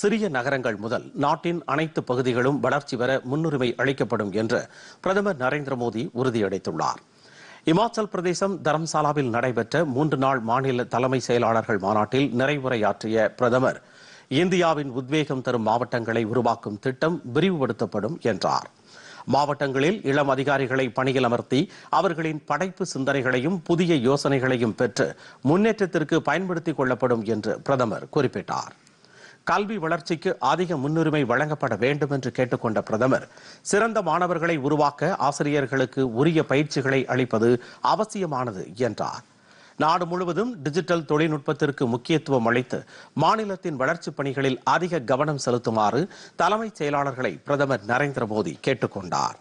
சிறிய நகரங்கள் முதல் நாட்டின் அனைத்து பகுதிகளும் வளர்ச்சி பெற முன்னுரிமை அளிக்கப்படும் என்று பிரதமர் நரேந்திர மோடி உறுதியளித்துள்ளார் இமாச்சல் பிரதேசம் தரம்சாலாவில் நடைபெற்ற மூன்று நாள் மாநில தலைமை செயலாளர்கள் மாநாட்டில் நிறைவுரையாற்றிய பிரதமர் இந்தியாவின் உத்வேகம் தரும் மாவட்டங்களை உருவாக்கும் திட்டம் விரிவுபடுத்தப்படும் என்றார் மாவட்டங்களில் இளம் அதிகாரிகளை பணியில் அமர்த்தி அவர்களின் படைப்பு சிந்தனைகளையும் புதிய யோசனைகளையும் பெற்று முன்னேற்றத்திற்கு பயன்படுத்திக் கொள்ளப்படும் என்று பிரதமர் குறிப்பிட்டார் கல்வி வளர்ச்சிக்கு அதிக முன்னுரிமை வழங்கப்பட வேண்டும் என்று கேட்டுக்கொண்ட பிரதமர் சிறந்த மாணவர்களை உருவாக்க ஆசிரியர்களுக்கு உரிய பயிற்சிகளை அளிப்பது அவசியமானது என்றார் நாடு முழுவதும் டிஜிட்டல் தொழில்நுட்பத்திற்கு முக்கியத்துவம் அளித்து மாநிலத்தின் வளர்ச்சிப் பணிகளில் அதிக கவனம் செலுத்துமாறு தலைமைச் செயலாளர்களை பிரதமர் நரேந்திர மோடி கேட்டுக்கொண்டார்